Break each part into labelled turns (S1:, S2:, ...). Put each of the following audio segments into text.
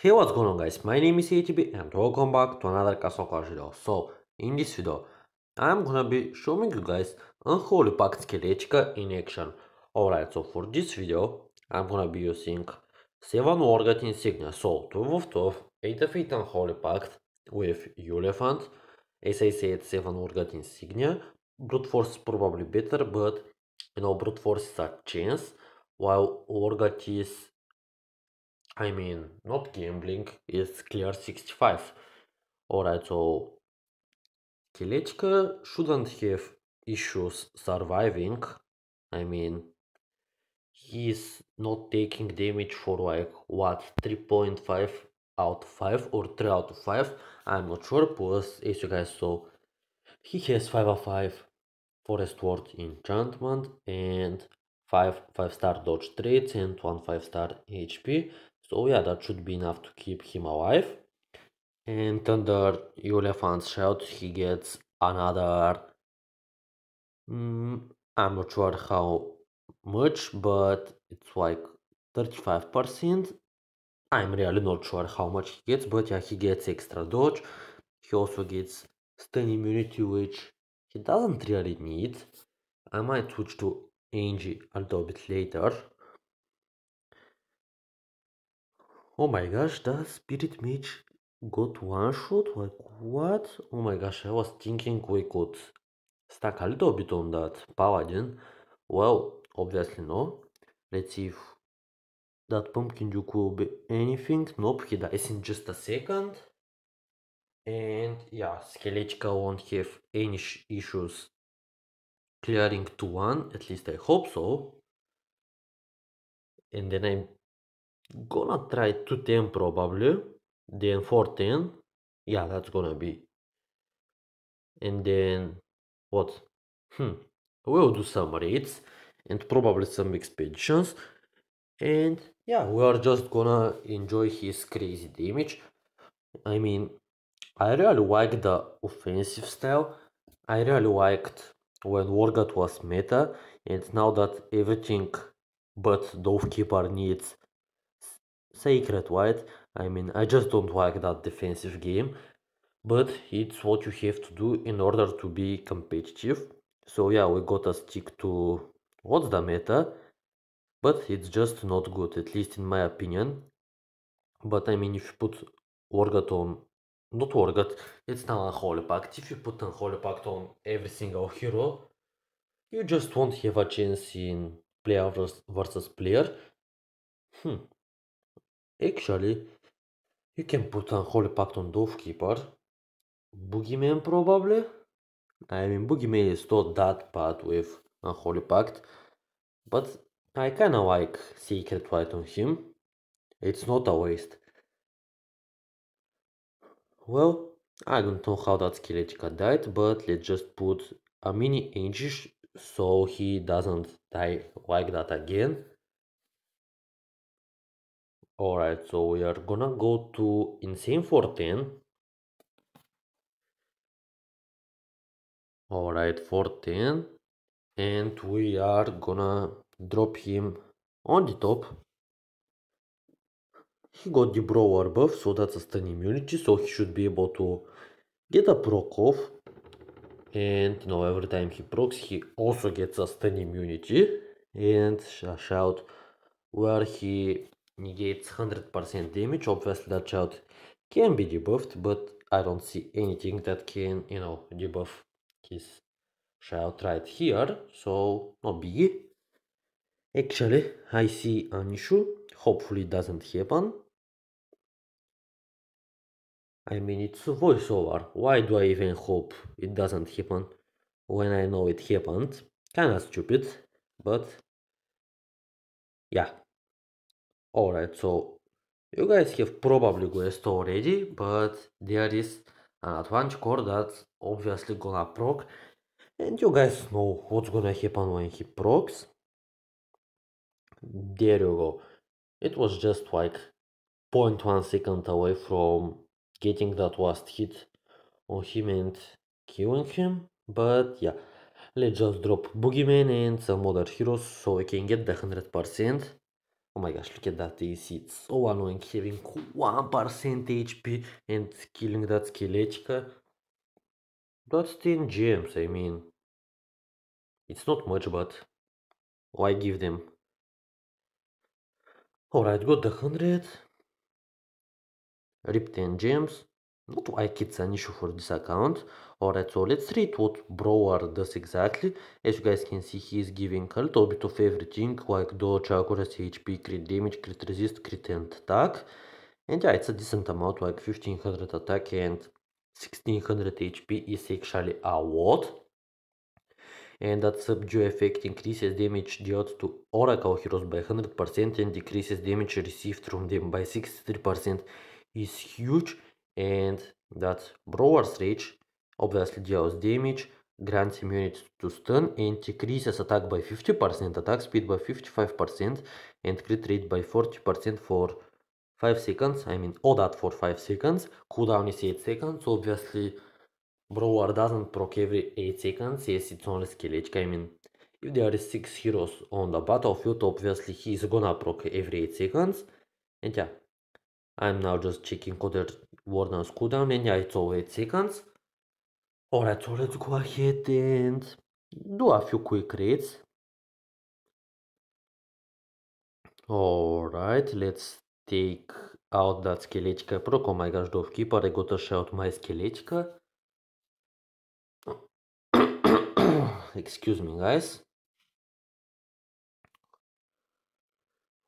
S1: Hey what's going on guys, my name is ATB and welcome back to another Kasoka video. So in this video, I'm gonna be showing you guys Unholy Pact Skeletica in action. Alright, so for this video, I'm gonna be using 7 orgat Insignia, so 12 of 12, 8 of 8 Unholy Pact with Elephant. As I said, 7 orgat Insignia, Brute Force is probably better, but you know, Brute Force is a chance, while orgat is I mean, not gambling, it's clear 65. Alright, so Kilechka shouldn't have issues surviving. I mean, he's not taking damage for like what 3.5 out of 5 or 3 out of 5. I'm not sure, plus, as you guys saw, he has 5 of 5 forest ward enchantment and 5 5 star dodge traits and 1 5 star HP. So yeah, that should be enough to keep him alive. And under Elephant's Shout, he gets another... Mm, I'm not sure how much, but it's like 35%. I'm really not sure how much he gets, but yeah, he gets extra dodge. He also gets stun immunity, which he doesn't really need. I might switch to Angie a little bit later. Oh my gosh, does Spirit Mage got one shot? Like what? Oh my gosh, I was thinking we could stack a little bit on that paladin. Well, obviously no. Let's see if that pumpkin juice will be anything. Nope, he dies in just a second. And yeah, Skeletica won't have any issues clearing to one, at least I hope so. And then I gonna try 210 probably then 410 yeah that's gonna be and then what hmm we'll do some raids, and probably some expansions and yeah we are just gonna enjoy his crazy damage i mean i really like the offensive style i really liked when wargat was meta and now that everything but dovekeeper needs sacred, right? I mean, I just don't like that defensive game, but it's what you have to do in order to be competitive. So yeah, we gotta stick to what's the meta, but it's just not good, at least in my opinion. But I mean, if you put Orgat on, not Orgat, it's now Unholy Pact. If you put Unholy Pact on every single hero, you just won't have a chance in player versus player. Hmm, Actually, you can put a whole pack on Dovekeeper. Boogeyman probably? I mean, Boogeyman is not that bad with Unholy Pact, but I kinda like Secret White on him. It's not a waste. Well, I don't know how that Skeletica died, but let's just put a mini inch so he doesn't die like that again. Alright, so we are gonna go to Insane 14.
S2: Alright, 14. And we are
S1: gonna drop him on the top. He got the broar buff, so that's a stun immunity, so he should be able to get a proc off. And, you know, every time he procs, he also gets a stun immunity. And a shout where he negates 100% damage obviously that shout can be debuffed but I don't see anything that can you know debuff his shout right here so not biggie. actually I see an issue hopefully it doesn't happen I mean it's a voiceover why do I even hope it doesn't happen when I know it happened kinda stupid but yeah Alright, so you guys have probably guessed already, but there is an advanced core that's obviously gonna proc and you guys know what's gonna happen when he procs. There you go. It was just like 0.1 second away from getting that last hit on him and killing him. But yeah, let's just drop Boogeyman and some other heroes so we can get the 100%. Oh my gosh, look at that AC. It's so annoying having 1% HP and killing that Skeletica. That's 10 gems, I mean. It's not much, but
S2: why give them? Alright, got the 100.
S1: Rip 10 gems. Not I an issue for this account. Alright, so let's read what Brower does exactly. As you guys can see, he is giving a little bit of everything like Doge, accuracy, HP crit damage, crit resist, crit and attack. And yeah, it's a decent amount, like 1500 attack and 1600 HP is actually a lot. And that subdue effect increases damage dealt to Oracle heroes by 100% and decreases damage received from them by 63% is huge and that Brewer's Rage obviously deals damage, grants immunity to stun, and decreases attack by 50%, attack speed by 55%, and crit rate by 40% for 5 seconds. I mean, all that for 5 seconds. Cooldown is 8 seconds. Obviously, Brewer doesn't proc every 8 seconds. Yes, it's only Skeletica. I mean, if there are 6 heroes on the battlefield, obviously he is gonna proc every 8 seconds. And yeah, I'm now just checking Coder Warden's cooldown and yeah, it's over 8 seconds. Alright, so let's go ahead and do a few quick reads. Alright, let's take out that skeletică. Proc, oh my gosh, Dove Keeper, I gotta shout my skeletică. Excuse me, guys.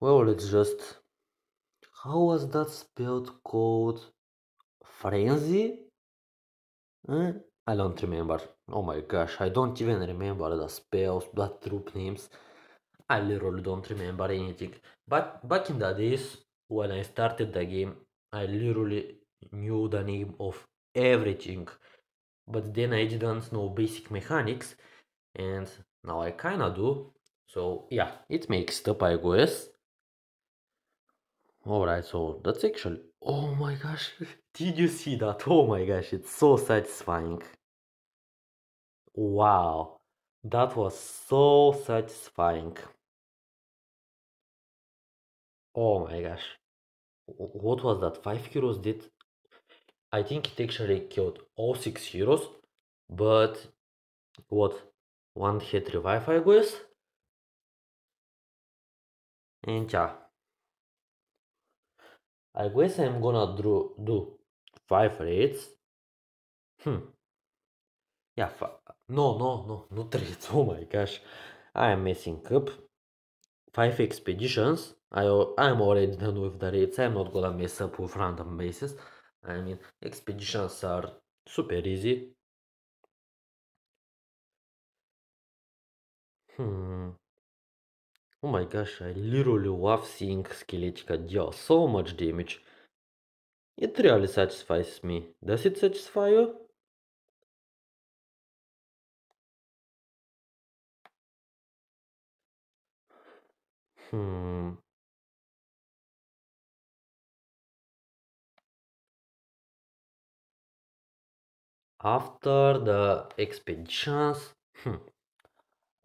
S2: Well, let's just how was
S1: that spelled called? Frenzy? Huh? Eh? I don't remember. Oh my gosh, I don't even remember the spells, the troop names. I literally don't remember anything. But back in the days, when I started the game, I literally knew the name of everything. But then I didn't know basic mechanics, and now I kinda do. So yeah, it makes the I guess. Alright, so that's actually... Oh my gosh, did you see that? Oh my gosh, it's so satisfying. Wow, that was so satisfying.
S2: Oh my gosh.
S1: What was that? 5 heroes did... I think it actually killed all 6 heroes, but... What? One hit revive, I guess? And yeah. I guess I'm gonna do, do five rates. Hmm. Yeah, no, no, no, not rates. Oh my gosh. I am messing up. Five expeditions. I, I'm already done with the rates. I'm not gonna mess up with random bases. I mean, expeditions are super easy. Hmm. Oh my gosh, I literally love seeing Skeletica deal so much damage. It really satisfies me. Does it satisfy you?
S2: Hmm. After
S1: the expeditions, hmm.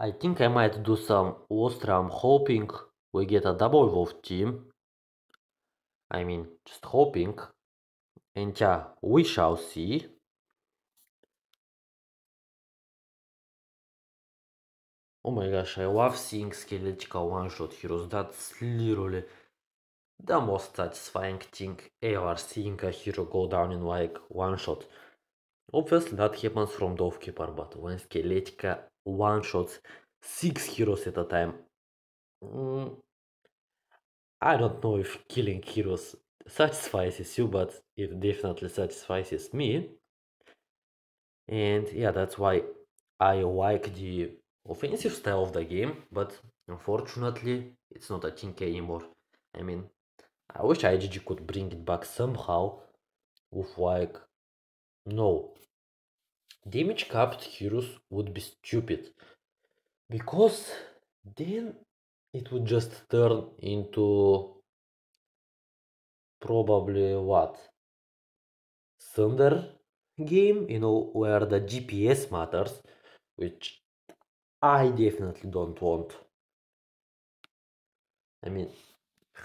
S1: I think I might do some Ostra. I'm hoping we get a double wolf team. I mean, just hoping. And yeah, we shall see.
S2: Oh my gosh, I love seeing
S1: Skeletica one-shot heroes. That's literally the most satisfying thing ever, seeing a hero go down in like one-shot. Obviously that happens from Dovekeeper, but when Skeletica one shots six heroes at a time. Mm, I don't know if killing heroes satisfies you, but it definitely satisfies me. And yeah, that's why I like the offensive style of the game, but unfortunately, it's not a thing anymore. I mean, I wish IGG could bring it back somehow with like no damage capped heroes would be stupid because then it would just turn into probably what thunder game you know where the gps matters which i definitely don't want i mean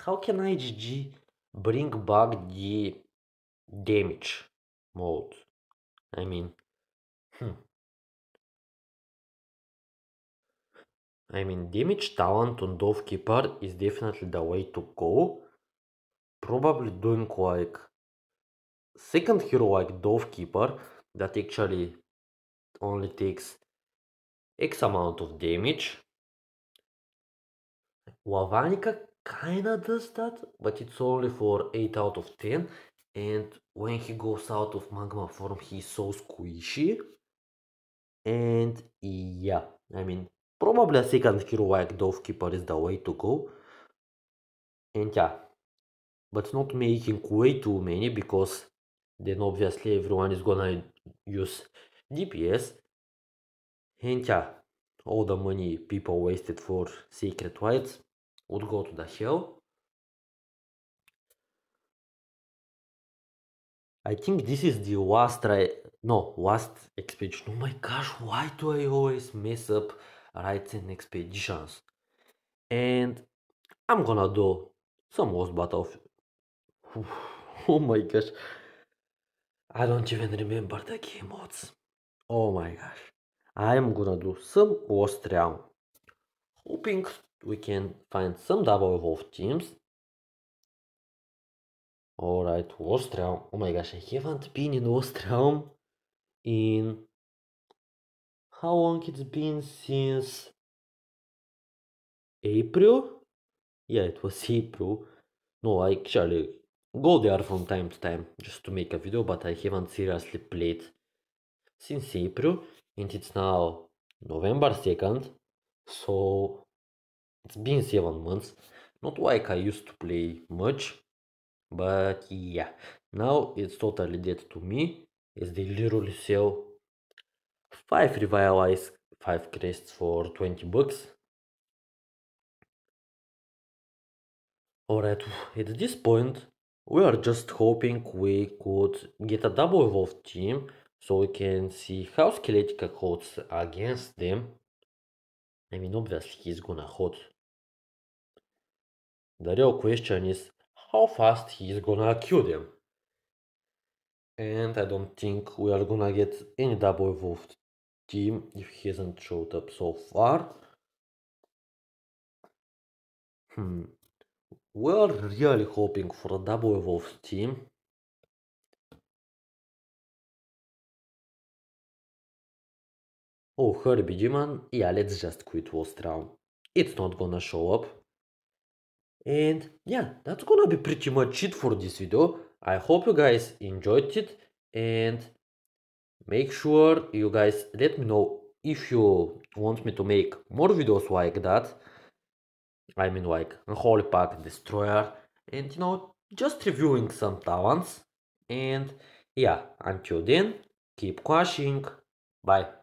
S1: how can igg bring
S2: back the damage mode i mean I mean, damage
S1: talent on dove keeper is definitely the way to go. Probably doing like second hero like dove keeper that actually only takes X amount of damage. Wavanica kinda does that, but it's only for 8 out of 10. And when he goes out of magma form, he's so squishy. And yeah, I mean, Probably a second hero like Dovekeeper is the way to go. And yeah, but not making way too many because then obviously everyone is gonna use DPS. And yeah, all the money people wasted for secret whites would go to the hell. I think this is the last try, no, last expedition. Oh my gosh, why do I always mess up right in XP And I'm gonna do some host battle. oh my gosh. I don't even remember the key modes. Oh my gosh. I'm gonna do some host round. Hoping we can find some double evolved teams. Alright, host round. Oh my gosh, I haven't been in host round in
S2: how long it's been since April?
S1: Yeah, it was April. No, I actually go there from time to time just to make a video, but I haven't seriously played since April, and it's now November 2nd, so it's been 7 months. Not like I used to play much, but yeah, now it's totally dead to me, as they literally sell 5 revivalize 5 crests for 20 bucks alright at this point we are just hoping we could get a double evolved team so we can see how Skeletica holds against them I mean obviously he's gonna hold the real question is how fast he's gonna kill them and I don't think we are gonna get any double evolved team if he hasn't showed up so far. Hmm. We're really hoping for a double
S2: wolf team.
S1: Oh, Herbie Demon, yeah, let's just quit Wolfstraum. It's not gonna show up. And yeah, that's gonna be pretty much it for this video. I hope you guys enjoyed it and make sure you guys let me know if you want me to make more videos like that I mean like Holy Pack Destroyer and you know just reviewing some talents and yeah until then keep crashing bye